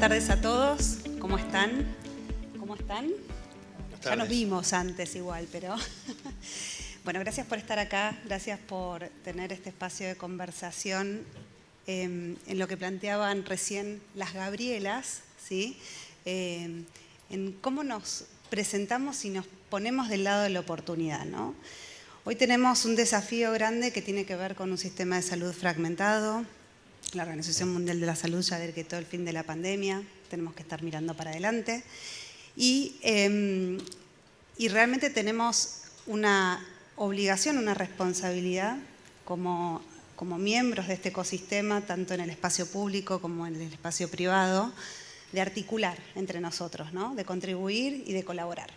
Buenas tardes a todos. ¿Cómo están? ¿Cómo están? Ya nos vimos antes igual, pero... bueno, gracias por estar acá, gracias por tener este espacio de conversación em, en lo que planteaban recién las Gabrielas, ¿sí? Em, en cómo nos presentamos y nos ponemos del lado de la oportunidad, ¿no? Hoy tenemos un desafío grande que tiene que ver con un sistema de salud fragmentado, la Organización Mundial de la Salud ya todo el fin de la pandemia, tenemos que estar mirando para adelante. Em, y, realmente tenemos una obligación, una responsabilidad como, como miembros de este ecosistema, tanto en el espacio público como en el espacio privado, de articular entre nosotros, de contribuir y de colaborar.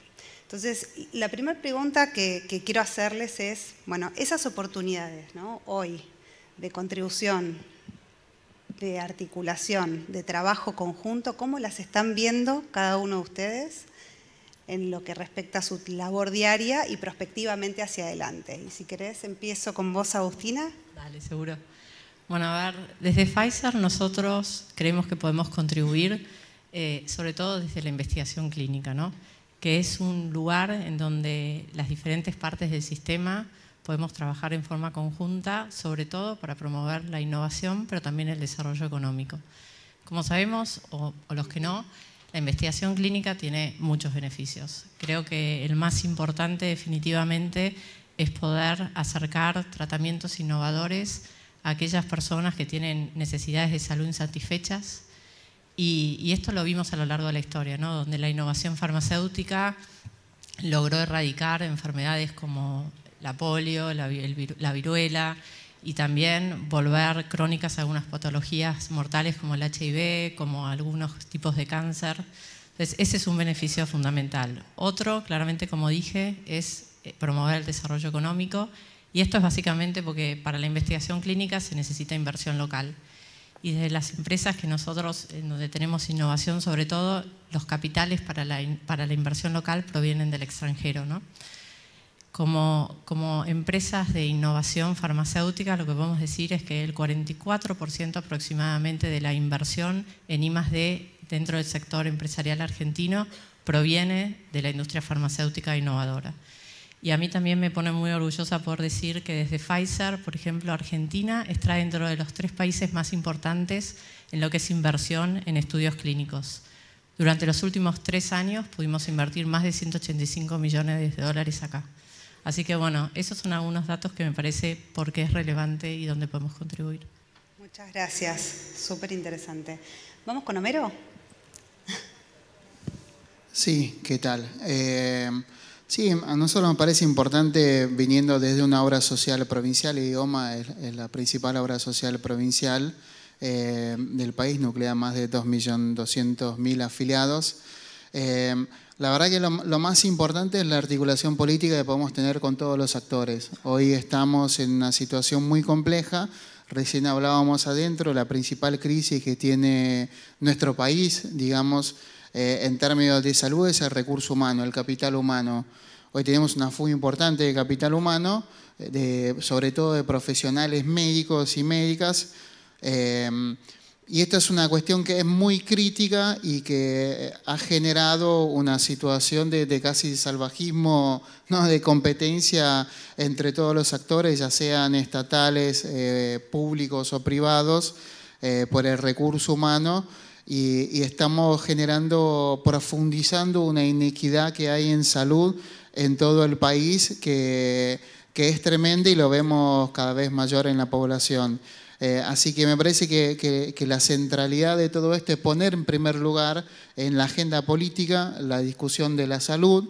Entonces, la primera pregunta que, quiero hacerles es, bueno, esas oportunidades hoy de contribución de articulación, de trabajo conjunto, ¿cómo las están viendo cada uno de ustedes en lo que respecta a su labor diaria y prospectivamente hacia adelante? Y si querés, empiezo con vos, Agustina. Dale, seguro. Bueno, a ver, desde Pfizer nosotros creemos que podemos contribuir, eh, sobre todo desde la investigación clínica, ¿no? que es un lugar en donde las diferentes partes del sistema podemos trabajar en forma conjunta, sobre todo para promover la innovación, pero también el desarrollo económico. Como sabemos, o, los que no, la investigación clínica tiene muchos beneficios. Creo que el más importante definitivamente es poder acercar tratamientos innovadores a aquellas personas que tienen necesidades de salud insatisfechas. Y, y, esto lo vimos a lo largo de la historia, ¿no? donde la innovación farmacéutica logró erradicar enfermedades como la polio, la, viruela y también volver crónicas a algunas patologías mortales como el HIV, como algunos tipos de cáncer. Entonces, ese es un beneficio fundamental. Otro, claramente, como dije, es eh, promover el desarrollo económico y esto es básicamente porque para la investigación clínica se necesita inversión local. Y de las empresas que nosotros, donde tenemos innovación sobre todo, los capitales para la, para la inversión local provienen del extranjero. ¿no? Como, empresas de innovación farmacéutica, lo que podemos decir es que el 44% aproximadamente de la inversión en IMAS-D dentro del sector empresarial argentino proviene de la industria farmacéutica innovadora. Y a mí también me pone muy orgullosa por decir que desde Pfizer, por ejemplo, Argentina está dentro de los tres países más importantes en lo que es inversión en estudios clínicos. Durante los últimos tres años pudimos invertir más de 185 millones de dólares acá. Así que bueno, esos son algunos datos que me parece porque es relevante y dónde podemos contribuir. Muchas gracias, súper interesante. ¿Vamos con Homero? Sí, ¿qué tal? Eh, sí, a nosotros nos parece importante, viniendo desde una obra social provincial, Idioma es, es la principal obra social provincial eh, del país, nuclea más de 2.200.000 afiliados. Eh, la verdad que lo, más importante es la articulación política que podemos tener con todos los actores. Hoy estamos en una situación muy compleja. Recién hablábamos adentro, la principal crisis que tiene nuestro país, digamos, eh, en términos de salud es el recurso humano, el capital humano. Hoy tenemos una fuga importante de capital humano, eh, sobre todo de profesionales médicos y médicas. Eh, y esta es una cuestión que es muy crítica y que eh, ha generado una situación de, casi salvajismo, de competencia entre todos los actores, ya sean estatales, eh, públicos o privados, eh, por el recurso humano. Y, estamos generando, profundizando una inequidad que hay en salud en todo el país que es tremenda y lo vemos cada vez mayor en la población. Eh, así que me parece que, la centralidad de todo esto es poner en primer lugar en la agenda política la discusión de la salud,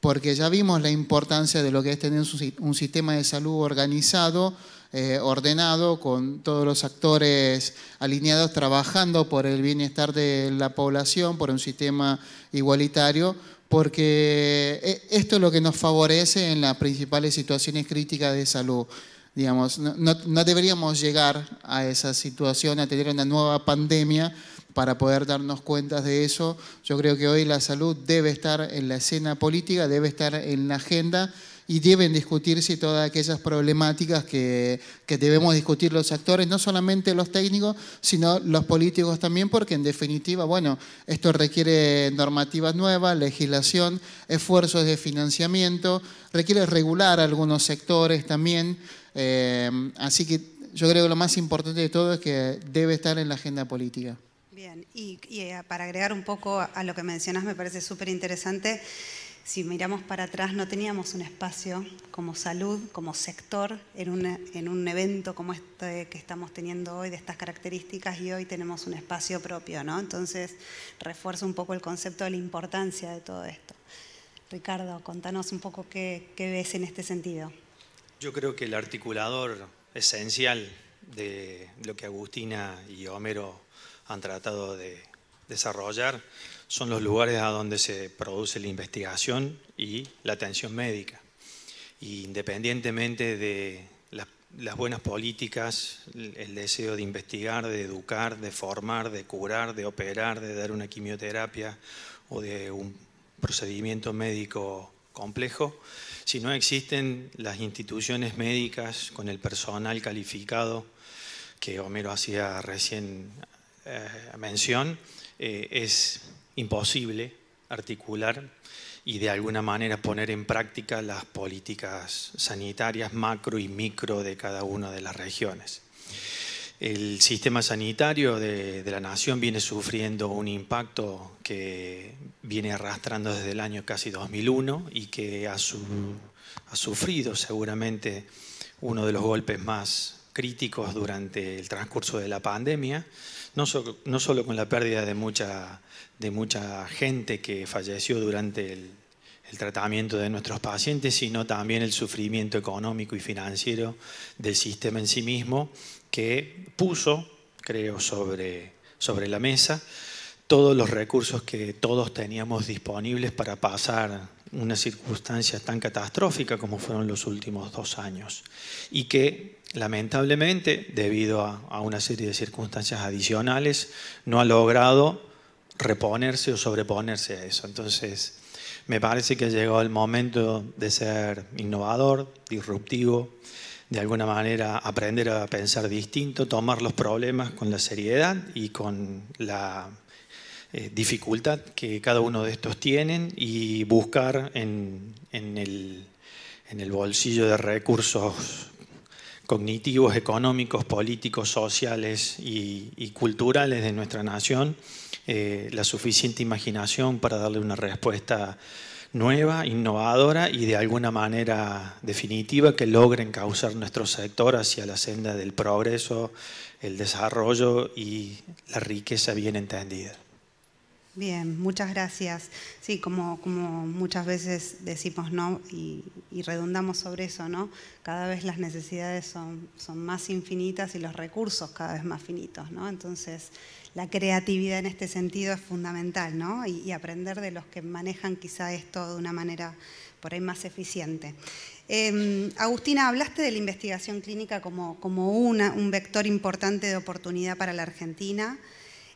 porque ya vimos la importancia de lo que es tener un sistema de salud organizado, eh, ordenado, con todos los actores alineados trabajando por el bienestar de la población, por un sistema igualitario, porque eh, esto es lo que nos favorece en las principales situaciones críticas de salud. Digamos, no, deberíamos llegar a esa situación, a tener una nueva pandemia para poder darnos cuenta de eso. Yo creo que hoy la salud debe estar en la escena política, debe estar en la agenda y deben discutirse todas aquellas problemáticas que, que, debemos discutir los actores, no solamente los técnicos, sino los políticos también, porque en definitiva, bueno, esto requiere normativas nuevas, legislación, esfuerzos de financiamiento, requiere regular algunos sectores también. Em, así que yo creo que lo más importante de todo es que debe estar en la agenda política. Bien, y, eh, para agregar un poco a lo que mencionas, me parece súper interesante. Si miramos para atrás, no teníamos un espacio como salud, como sector, en un, evento como este que estamos teniendo hoy, de estas características, y hoy tenemos un espacio propio, ¿no? Entonces, refuerza un poco el concepto de la importancia de todo esto. Ricardo, contanos un poco qué ves en este sentido. Yo creo que el articulador esencial de lo que Agustina y Homero han tratado de desarrollar son los lugares a donde se produce la investigación y la atención médica. Y independientemente de las, las buenas políticas, el deseo de investigar, de educar, de formar, de curar, de operar, de dar una quimioterapia o de un procedimiento médico complejo, si no existen las instituciones médicas con el personal calificado que Homero hacía recién eh, mención, eh, es imposible articular y de alguna manera poner en práctica las políticas sanitarias macro y micro de cada una de las regiones. El sistema sanitario de, la nación viene sufriendo un impacto que viene arrastrando desde el año casi 2001 y que ha, sufrido seguramente uno de los golpes más críticos durante el transcurso de la pandemia, no, solo con la pérdida de mucha gente que falleció durante el, el tratamiento de nuestros pacientes, sino también el sufrimiento económico y financiero del sistema en sí mismo, que puso, creo, sobre, sobre la mesa todos los recursos que todos teníamos disponibles para pasar una circunstancia tan catastrófica como fueron los últimos dos años y que lamentablemente, debido a, a una serie de circunstancias adicionales, no ha logrado reponerse o sobreponerse a eso. Entonces, me parece que llegó el momento de ser innovador, disruptivo, de alguna manera aprender a pensar distinto, tomar los problemas con la seriedad y con la eh, dificultad que cada uno de estos tienen y buscar en, el, bolsillo de recursos cognitivos, económicos, políticos, sociales y culturales de nuestra nación eh, la suficiente imaginación para darle una respuesta nueva, innovadora y de alguna manera definitiva que logre encauzar nuestro sector hacia la senda del progreso, el desarrollo y la riqueza bien entendida. Bien, muchas gracias. Sí, como, como muchas veces decimos no y, redundamos sobre eso, ¿no? Cada vez las necesidades son, son más infinitas y los recursos cada vez más finitos, ¿no? Entonces, la creatividad en este sentido es fundamental, ¿no? Y, aprender de los que manejan quizá esto de una manera por ahí más eficiente. Em, Agustina, hablaste de la investigación clínica como, un vector importante de oportunidad para la Argentina.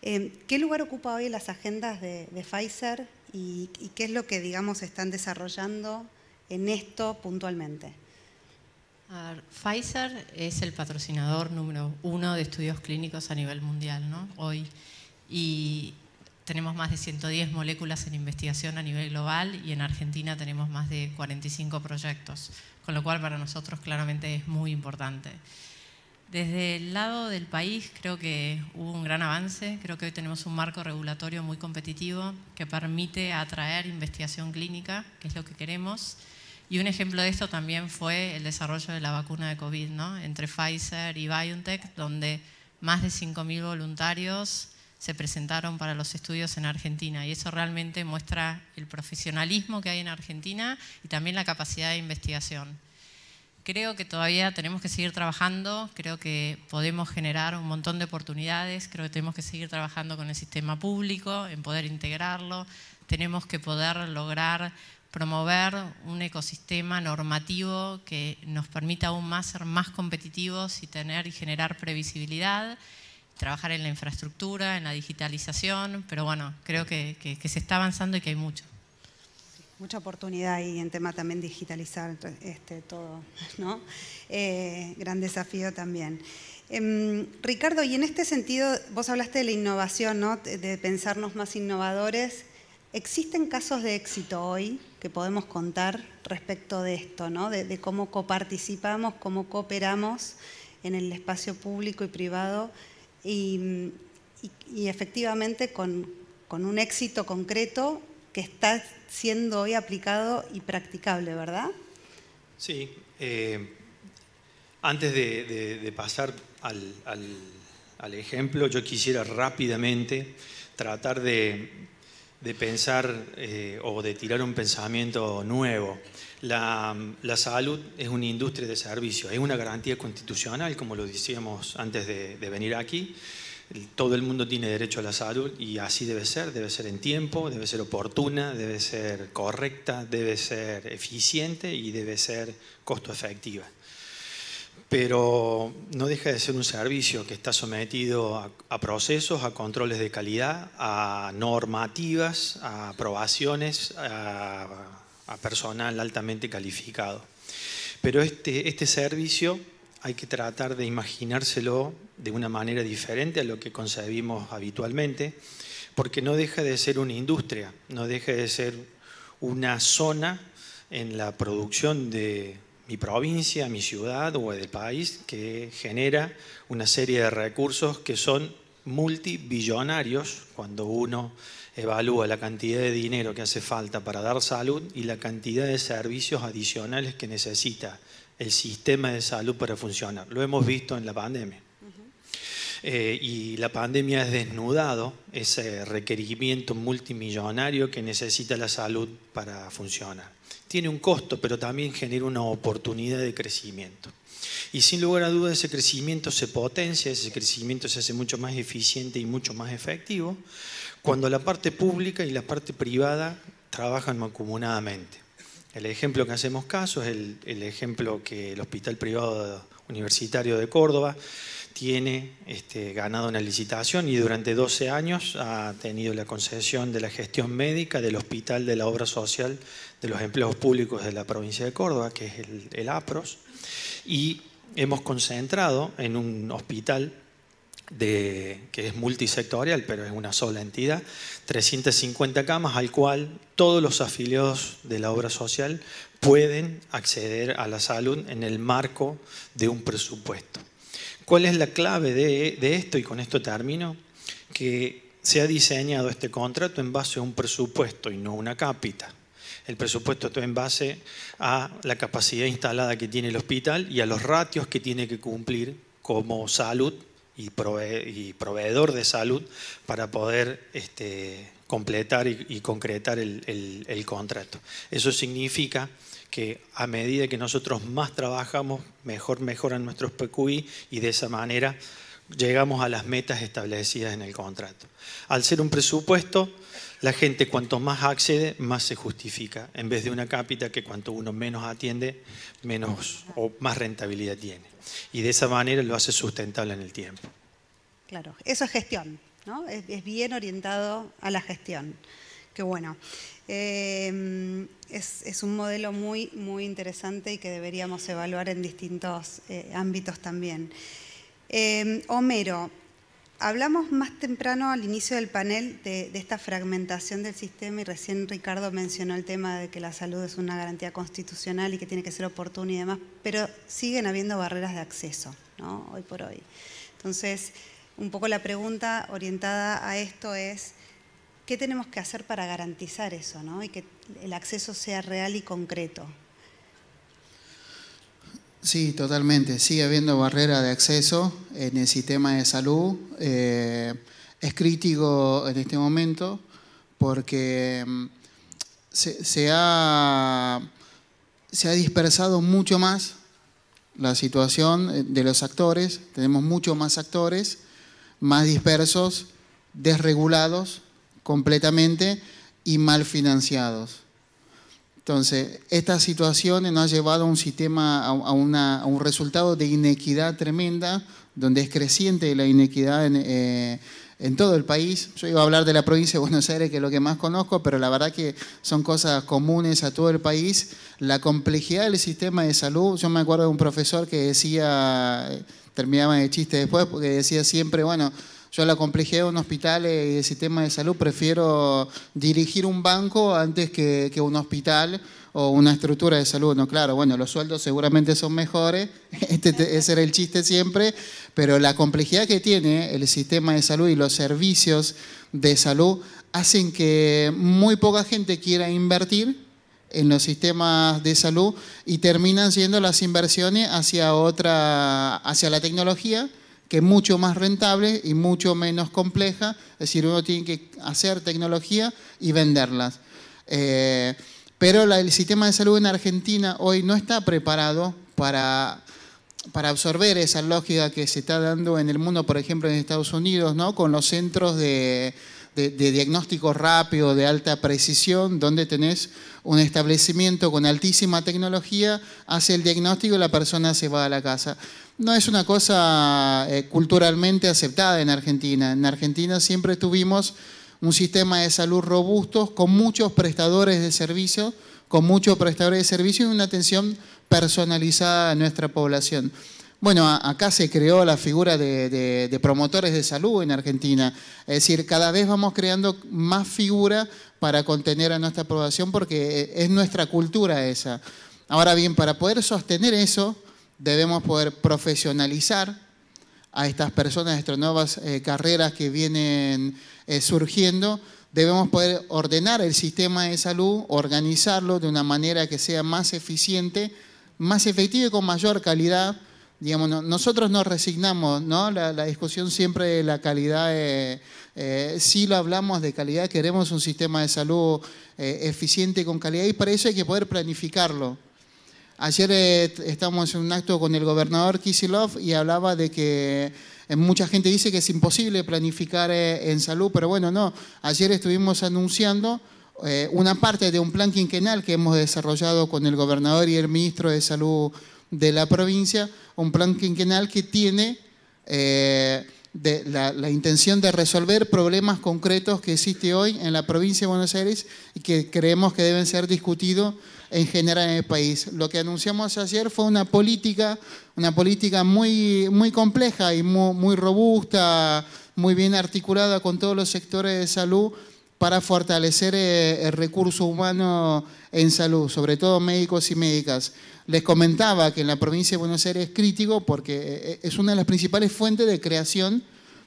Em, ¿Qué lugar ocupa hoy las agendas de, Pfizer y, y qué es lo que, digamos, están desarrollando en esto puntualmente? Ah, Pfizer es el patrocinador número uno de estudios clínicos a nivel mundial, Hoy. Y tenemos más de 110 moléculas en investigación a nivel global y en Argentina tenemos más de 45 proyectos, con lo cual para nosotros claramente es muy importante. Desde el lado del país creo que hubo un gran avance, creo que hoy tenemos un marco regulatorio muy competitivo que permite atraer investigación clínica, que es lo que queremos, y un ejemplo de esto también fue el desarrollo de la vacuna de COVID, ¿no? entre Pfizer y BioNTech, donde más de 5.000 voluntarios se presentaron para los estudios en Argentina y eso realmente muestra el profesionalismo que hay en Argentina y también la capacidad de investigación. Creo que todavía tenemos que seguir trabajando, creo que podemos generar un montón de oportunidades, creo que tenemos que seguir trabajando con el sistema público, en poder integrarlo, tenemos que poder lograr promover un ecosistema normativo que nos permita aún más ser más competitivos y tener y generar previsibilidad, trabajar en la infraestructura, en la digitalización, pero bueno, creo que, se está avanzando y que hay mucho. Mucha oportunidad ahí en tema también digitalizar este, todo, ¿no? Eh, gran desafío también. Em, Ricardo, y en este sentido, vos hablaste de la innovación, ¿no? De pensarnos más innovadores. ¿Existen casos de éxito hoy que podemos contar respecto de esto, ¿no? de, cómo coparticipamos, cómo cooperamos en el espacio público y privado y, efectivamente con, un éxito concreto que está siendo hoy aplicado y practicable, ¿verdad? Sí. Eh, antes de, pasar al, ejemplo, yo quisiera rápidamente tratar de, de pensar eh, o de tirar un pensamiento nuevo. La, salud es una industria de servicio, es una garantía constitucional, como lo decíamos antes de, de venir aquí. Todo el mundo tiene derecho a la salud y así debe ser, debe ser en tiempo, debe ser oportuna, debe ser correcta, debe ser eficiente y debe ser costo efectiva pero no deja de ser un servicio que está sometido a, procesos, a controles de calidad, a normativas, a aprobaciones, a, personal altamente calificado. Pero este, este servicio hay que tratar de imaginárselo de una manera diferente a lo que concebimos habitualmente, porque no deja de ser una industria, no deja de ser una zona en la producción de mi provincia, mi ciudad o el país, que genera una serie de recursos que son multibillonarios cuando uno evalúa la cantidad de dinero que hace falta para dar salud y la cantidad de servicios adicionales que necesita el sistema de salud para funcionar. Lo hemos visto en la pandemia. Eh, y la pandemia ha desnudado ese requerimiento multimillonario que necesita la salud para funcionar. Tiene un costo, pero también genera una oportunidad de crecimiento. Y sin lugar a dudas ese crecimiento se potencia, ese crecimiento se hace mucho más eficiente y mucho más efectivo cuando la parte pública y la parte privada trabajan acumuladamente. El ejemplo que hacemos caso es el, el ejemplo que el Hospital Privado Universitario de Córdoba tiene este, ganado una licitación y durante 12 años ha tenido la concesión de la gestión médica del Hospital de la Obra Social de los Empleos Públicos de la provincia de Córdoba, que es el, APROS, y hemos concentrado en un hospital que es multisectorial, pero es una sola entidad, 350 camas al cual todos los afiliados de la obra social pueden acceder a la salud en el marco de un presupuesto. ¿Cuál es la clave de, esto? Y con esto termino, que se ha diseñado este contrato en base a un presupuesto y no una cápita. El presupuesto está en base a la capacidad instalada que tiene el hospital y a los ratios que tiene que cumplir como salud y, proveedor de salud para poder este, completar y, concretar el, el contrato. Eso significa que a medida que nosotros más trabajamos, mejor mejoran nuestros PQI y de esa manera llegamos a las metas establecidas en el contrato. Al ser un presupuesto, la gente cuanto más accede, más se justifica, en vez de una cápita que cuanto uno menos atiende, menos o más rentabilidad tiene. Y de esa manera lo hace sustentable en el tiempo. Claro, eso es gestión, ¿no? Es, es bien orientado a la gestión. Qué bueno. Em, es, un modelo muy, muy interesante y que deberíamos evaluar en distintos eh, ámbitos también. Em, Homero, hablamos más temprano al inicio del panel de, esta fragmentación del sistema y recién Ricardo mencionó el tema de que la salud es una garantía constitucional y que tiene que ser oportuna y demás, pero siguen habiendo barreras de acceso, Hoy por hoy. Entonces, un poco la pregunta orientada a esto es ¿Qué tenemos que hacer para garantizar eso y que el acceso sea real y concreto? Sí, totalmente. Sigue habiendo barrera de acceso en el sistema de salud. Eh, es crítico en este momento porque mm, se, se, ha, se ha dispersado mucho más la situación eh, de los actores. Tenemos mucho más actores, más dispersos, desregulados completamente y mal financiados. Entonces, estas situaciones nos ha llevado a un sistema, a, un resultado de inequidad tremenda, donde es creciente la inequidad eh, en, todo el país. Yo iba a hablar de la provincia de Buenos Aires, que es lo que más conozco, pero la verdad que son cosas comunes a todo el país. La complejidad del sistema de salud, yo me acuerdo de un profesor que decía, terminaba de chiste después, porque decía siempre, bueno, yo la complejidad de un hospital y el sistema de salud prefiero dirigir un banco antes que, un hospital o una estructura de salud. No, claro, bueno, los sueldos seguramente son mejores, este, ese era el chiste siempre, pero la complejidad que tiene el sistema de salud y los servicios de salud hacen que muy poca gente quiera invertir en los sistemas de salud y terminan siendo las inversiones hacia otra, hacia la tecnología que es mucho más rentable y mucho menos compleja, es decir, uno tiene que hacer tecnología y venderlas. Eh, pero el sistema de salud en Argentina hoy no está preparado para, para absorber esa lógica que se está dando en el mundo, por ejemplo, en Estados Unidos, ¿no? con los centros de, de, diagnóstico rápido, de alta precisión, donde tenés un establecimiento con altísima tecnología, hace el diagnóstico y la persona se va a la casa. No es una cosa eh, culturalmente aceptada en Argentina. En Argentina siempre tuvimos un sistema de salud robusto con muchos prestadores de servicio con muchos prestadores de servicios y una atención personalizada a nuestra población. Bueno, acá se creó la figura de, promotores de salud en Argentina. Es decir, cada vez vamos creando más figura para contener a nuestra población porque eh, es nuestra cultura esa. Ahora bien, para poder sostener eso, debemos poder profesionalizar a estas personas, estas nuevas eh, carreras que vienen eh, surgiendo. Debemos poder ordenar el sistema de salud, organizarlo de una manera que sea más eficiente, más efectiva y con mayor calidad Digamos, nosotros nos resignamos, ¿no? La, discusión siempre de la calidad, eh, eh, sí lo hablamos de calidad, queremos un sistema de salud eh, eficiente con calidad y para eso hay que poder planificarlo. Ayer eh, estamos en un acto con el gobernador Kisilov y hablaba de que mucha gente dice que es imposible planificar en salud, pero bueno, no. Ayer estuvimos anunciando una parte de un plan quinquenal que hemos desarrollado con el gobernador y el ministro de Salud de la provincia, un plan quinquenal que tiene eh, la, intención de resolver problemas concretos que existe hoy en la provincia de Buenos Aires y que creemos que deben ser discutidos en general en el país. Lo que anunciamos ayer fue una política, una política muy, muy compleja y muy, muy robusta, muy bien articulada con todos los sectores de salud para fortalecer eh, el recurso humano en salud, sobre todo médicos y médicas. Les comentaba que en la provincia de Buenos Aires es crítico porque eh, eh, es una de las principales fuentes de creación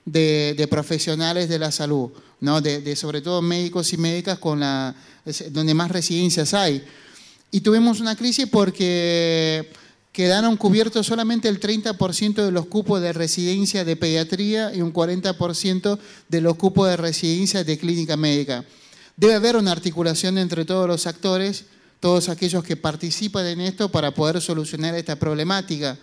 de, profesionales de la salud, ¿no? De, sobre todo médicos y médicas con la, donde más residencias hay. Y tuvimos una crisis porque quedaron cubiertos solamente el 30% de los cupos de residencia de pediatría y un 40% de los cupos de residencia de clínica médica. Debe haber una articulación entre todos los actores, todos aquellos que participan en esto para poder solucionar esta problemática.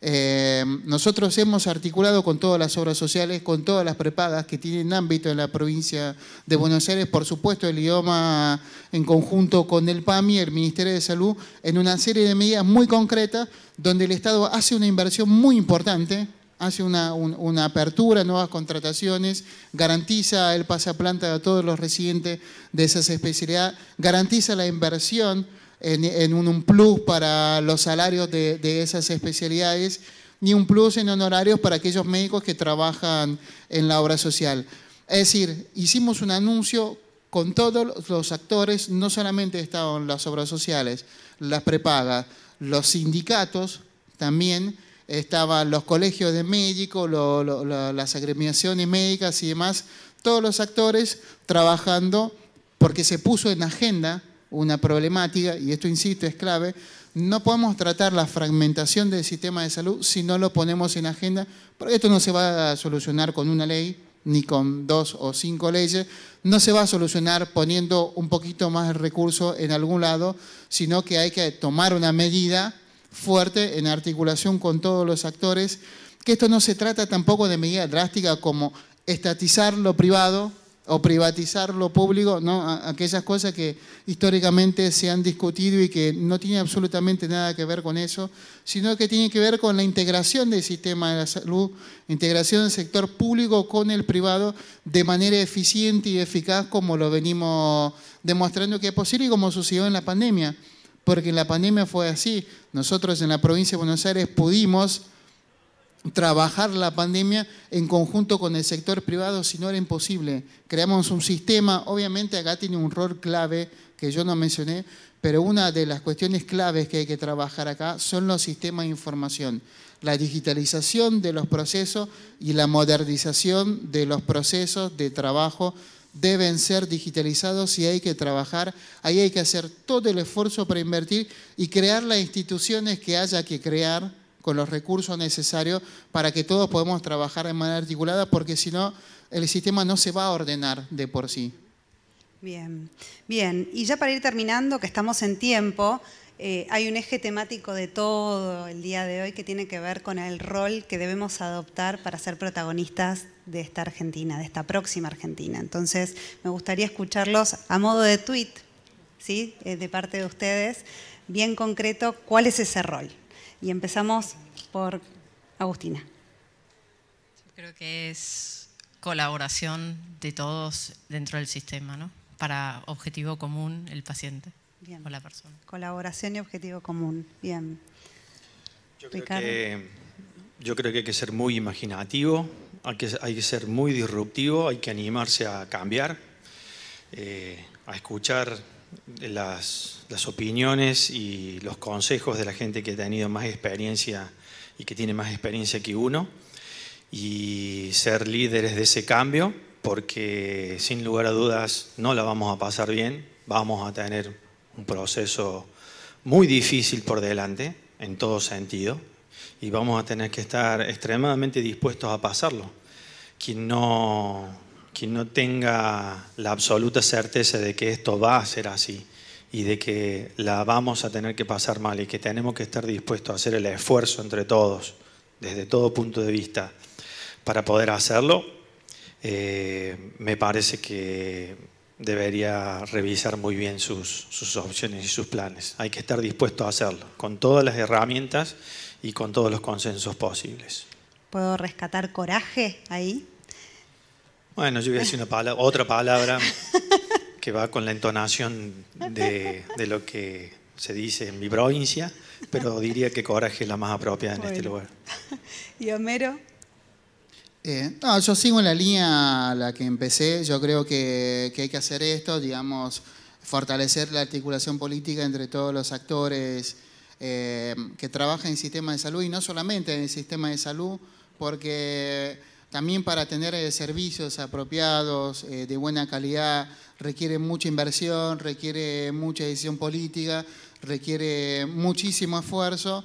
Eh, nosotros hemos articulado con todas las obras sociales, con todas las prepagas que tienen ámbito en la provincia de Buenos Aires, por supuesto el idioma en conjunto con el PAMI, el Ministerio de Salud, en una serie de medidas muy concretas donde el Estado hace una inversión muy importante, hace una, una apertura, nuevas contrataciones, garantiza el pasaplanta a todos los residentes de esas especialidades, garantiza la inversión en, un, plus para los salarios de, esas especialidades, ni un plus en honorarios para aquellos médicos que trabajan en la obra social. Es decir, hicimos un anuncio con todos los actores, no solamente estaban las obras sociales, las prepagas, los sindicatos también, estaban los colegios de médicos, las agremiaciones médicas y demás, todos los actores trabajando porque se puso en agenda una problemática, y esto insisto, es clave, no podemos tratar la fragmentación del sistema de salud si no lo ponemos en agenda, porque esto no se va a solucionar con una ley, ni con dos o cinco leyes, no se va a solucionar poniendo un poquito más de recursos en algún lado, sino que hay que tomar una medida fuerte en articulación con todos los actores, que esto no se trata tampoco de medida drástica como estatizar lo privado o privatizar lo público, ¿no? aquellas cosas que históricamente se han discutido y que no tienen absolutamente nada que ver con eso, sino que tienen que ver con la integración del sistema de la salud, integración del sector público con el privado de manera eficiente y eficaz como lo venimos demostrando que es posible y como sucedió en la pandemia, porque en la pandemia fue así, nosotros en la provincia de Buenos Aires pudimos trabajar la pandemia en conjunto con el sector privado, si no era imposible. Creamos un sistema, obviamente acá tiene un rol clave que yo no mencioné, pero una de las cuestiones claves que hay que trabajar acá son los sistemas de información, la digitalización de los procesos y la modernización de los procesos de trabajo deben ser digitalizados y hay que trabajar, ahí hay que hacer todo el esfuerzo para invertir y crear las instituciones que haya que crear con los recursos necesarios para que todos podamos trabajar de manera articulada, porque si no, el sistema no se va a ordenar de por sí. Bien, bien. Y ya para ir terminando, que estamos en tiempo, eh, hay un eje temático de todo el día de hoy que tiene que ver con el rol que debemos adoptar para ser protagonistas de esta Argentina, de esta próxima Argentina. Entonces, me gustaría escucharlos a modo de tweet, ¿sí? Eh, de parte de ustedes, bien concreto, ¿cuál es ese rol? Y empezamos por Agustina. Yo creo que es colaboración de todos dentro del sistema, ¿no? Para objetivo común, el paciente o la persona. Colaboración y objetivo común. Bien. Yo creo, que, yo creo que hay que ser muy imaginativo, hay que, hay que ser muy disruptivo, hay que animarse a cambiar, eh, a escuchar las, opiniones y los consejos de la gente que ha tenido más experiencia y que tiene más experiencia que uno y ser líderes de ese cambio porque sin lugar a dudas no la vamos a pasar bien, vamos a tener un proceso muy difícil por delante en todo sentido y vamos a tener que estar extremadamente dispuestos a pasarlo. Quien no que no tenga la absoluta certeza de que esto va a ser así y de que la vamos a tener que pasar mal y que tenemos que estar dispuestos a hacer el esfuerzo entre todos, desde todo punto de vista, para poder hacerlo, eh, me parece que debería revisar muy bien sus, sus, opciones y sus planes. Hay que estar dispuesto a hacerlo, con todas las herramientas y con todos los consensos posibles. ¿Puedo rescatar coraje ahí? Bueno, yo voy a decir una palabra, otra palabra que va con la entonación de, de, lo que se dice en mi provincia, pero diría que coraje es la más apropiada en este lugar. ¿Y Homero? Eh, no, yo sigo en la línea a la que empecé. Yo creo que, hay que hacer esto, digamos, fortalecer la articulación política entre todos los actores eh, que trabajan en el sistema de salud y no solamente en el sistema de salud, porque también para tener eh, servicios apropiados, eh, de buena calidad, requiere mucha inversión, requiere mucha decisión política, requiere muchísimo esfuerzo.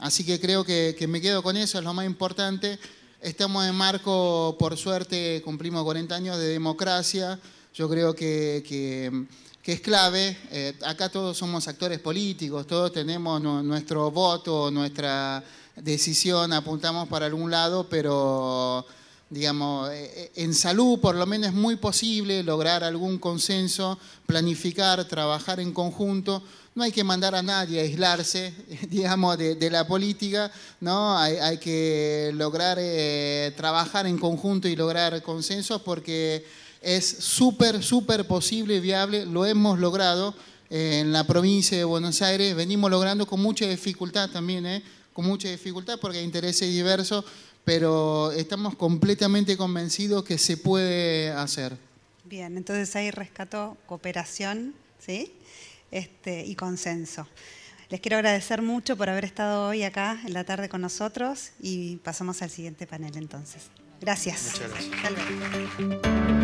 así que creo que, me quedo con eso, es lo más importante. Estamos en marco, por suerte, cumplimos 40 años de democracia. Yo creo que, es clave. Eh, acá todos somos actores políticos, todos tenemos nuestro voto, nuestra decisión, apuntamos para algún lado, pero digamos, eh, eh, en salud por lo menos es muy posible lograr algún consenso, planificar, trabajar en conjunto. No hay que mandar a nadie a aislarse, digamos, de, la política, ¿no? Hay, que lograr eh, trabajar en conjunto y lograr consensos porque es súper, súper posible viable, lo hemos logrado en la provincia de Buenos Aires, venimos logrando con mucha dificultad también, ¿eh? con mucha dificultad porque hay intereses diversos, pero estamos completamente convencidos que se puede hacer. Bien, entonces ahí rescato cooperación ¿sí? este, y consenso. Les quiero agradecer mucho por haber estado hoy acá en la tarde con nosotros y pasamos al siguiente panel entonces. Gracias. Muchas gracias.